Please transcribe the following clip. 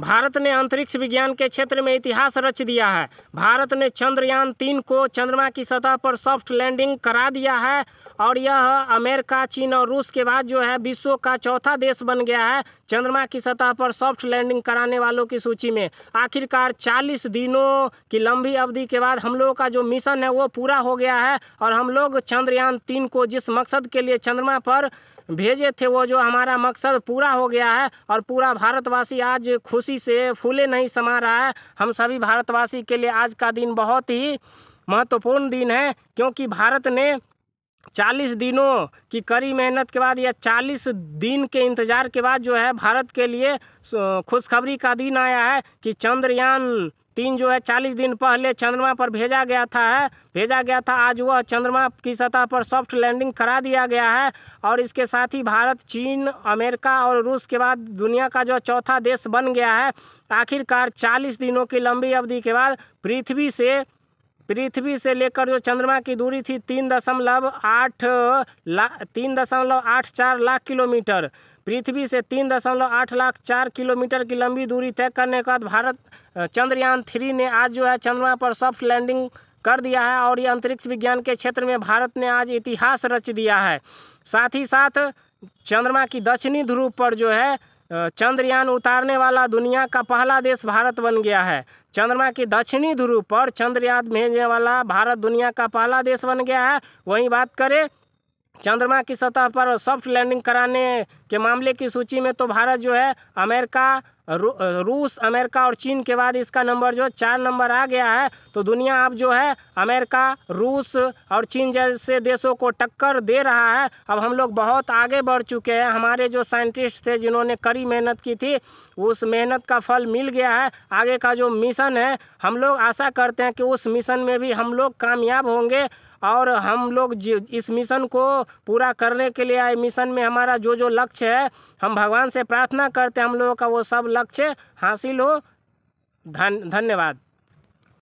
भारत ने अंतरिक्ष विज्ञान के क्षेत्र में इतिहास रच दिया है भारत ने चंद्रयान तीन को चंद्रमा की सतह पर सॉफ्ट लैंडिंग करा दिया है और यह अमेरिका चीन और रूस के बाद जो है विश्व का चौथा देश बन गया है चंद्रमा की सतह पर सॉफ्ट लैंडिंग कराने वालों की सूची में आखिरकार 40 दिनों की लंबी अवधि के बाद हम लोगों का जो मिशन है वो पूरा हो गया है और हम लोग चंद्रयान तीन को जिस मकसद के लिए चंद्रमा पर भेजे थे वो जो हमारा मकसद पूरा हो गया है और पूरा भारतवासी आज खुशी से फूले नहीं समा रहा है हम सभी भारतवासी के लिए आज का दिन बहुत ही महत्वपूर्ण दिन है क्योंकि भारत ने चालीस दिनों की कड़ी मेहनत के बाद या चालीस दिन के इंतज़ार के बाद जो है भारत के लिए खुशखबरी का दिन आया है कि चंद्रयान तीन जो है चालीस दिन पहले चंद्रमा पर भेजा गया था है भेजा गया था आज वह चंद्रमा की सतह पर सॉफ्ट लैंडिंग करा दिया गया है और इसके साथ ही भारत चीन अमेरिका और रूस के बाद दुनिया का जो चौथा देश बन गया है आखिरकार चालीस दिनों की लंबी अवधि के बाद पृथ्वी से पृथ्वी से लेकर जो चंद्रमा की दूरी थी तीन दशमलव आठ ला तीन दशमलव आठ चार लाख किलोमीटर पृथ्वी से तीन दशमलव आठ लाख चार किलोमीटर की लंबी दूरी तय करने के बाद भारत चंद्रयान थ्री ने आज जो है चंद्रमा पर सॉफ्ट लैंडिंग कर दिया है और ये अंतरिक्ष विज्ञान के क्षेत्र में भारत ने आज इतिहास रच दिया है साथ ही साथ चंद्रमा की दक्षिणी ध्रुव पर जो है चंद्रयान उतारने वाला दुनिया का पहला देश भारत बन गया है चंद्रमा की दक्षिणी ध्रुव पर चंद्रयान भेजने वाला भारत दुनिया का पहला देश बन गया है वहीं बात करें चंद्रमा की सतह पर सॉफ्ट लैंडिंग कराने के मामले की सूची में तो भारत जो है अमेरिका रू, रूस अमेरिका और चीन के बाद इसका नंबर जो है चार नंबर आ गया है तो दुनिया अब जो है अमेरिका रूस और चीन जैसे देशों को टक्कर दे रहा है अब हम लोग बहुत आगे बढ़ चुके हैं हमारे जो साइंटिस्ट थे जिन्होंने कड़ी मेहनत की थी उस मेहनत का फल मिल गया है आगे का जो मिशन है हम लोग आशा करते हैं कि उस मिशन में भी हम लोग कामयाब होंगे और हम लोग इस मिशन को पूरा करने के लिए आए मिशन में हमारा जो जो लक्ष्य है हम भगवान से प्रार्थना करते हैं हम लोगों का वो सब लक्ष्य हासिल हो धन धन्यवाद